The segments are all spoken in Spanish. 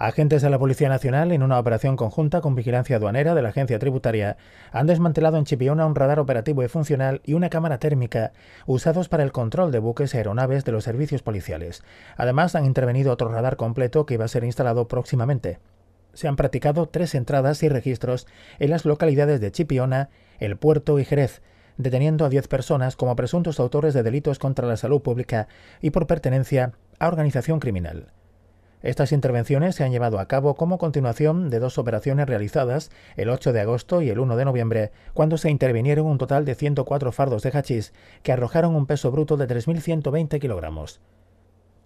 Agentes de la Policía Nacional, en una operación conjunta con vigilancia aduanera de la Agencia Tributaria, han desmantelado en Chipiona un radar operativo y funcional y una cámara térmica usados para el control de buques y aeronaves de los servicios policiales. Además, han intervenido otro radar completo que iba a ser instalado próximamente. Se han practicado tres entradas y registros en las localidades de Chipiona, El Puerto y Jerez, deteniendo a 10 personas como presuntos autores de delitos contra la salud pública y por pertenencia a organización criminal. Estas intervenciones se han llevado a cabo como continuación de dos operaciones realizadas el 8 de agosto y el 1 de noviembre, cuando se intervinieron un total de 104 fardos de hachís que arrojaron un peso bruto de 3.120 kilogramos.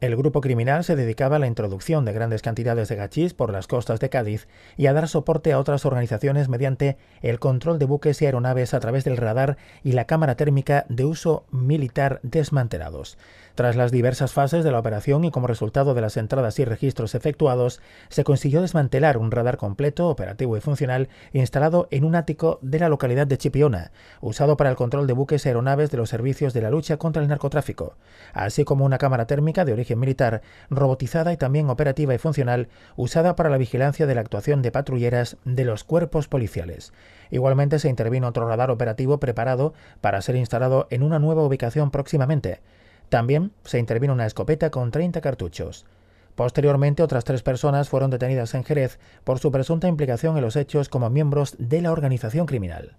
El grupo criminal se dedicaba a la introducción de grandes cantidades de gachis por las costas de Cádiz y a dar soporte a otras organizaciones mediante el control de buques y aeronaves a través del radar y la cámara térmica de uso militar desmantelados. Tras las diversas fases de la operación y como resultado de las entradas y registros efectuados, se consiguió desmantelar un radar completo, operativo y funcional instalado en un ático de la localidad de Chipiona, usado para el control de buques y aeronaves de los servicios de la lucha contra el narcotráfico, así como una cámara térmica de origen militar, robotizada y también operativa y funcional, usada para la vigilancia de la actuación de patrulleras de los cuerpos policiales. Igualmente se intervino otro radar operativo preparado para ser instalado en una nueva ubicación próximamente. También se intervino una escopeta con 30 cartuchos. Posteriormente, otras tres personas fueron detenidas en Jerez por su presunta implicación en los hechos como miembros de la organización criminal.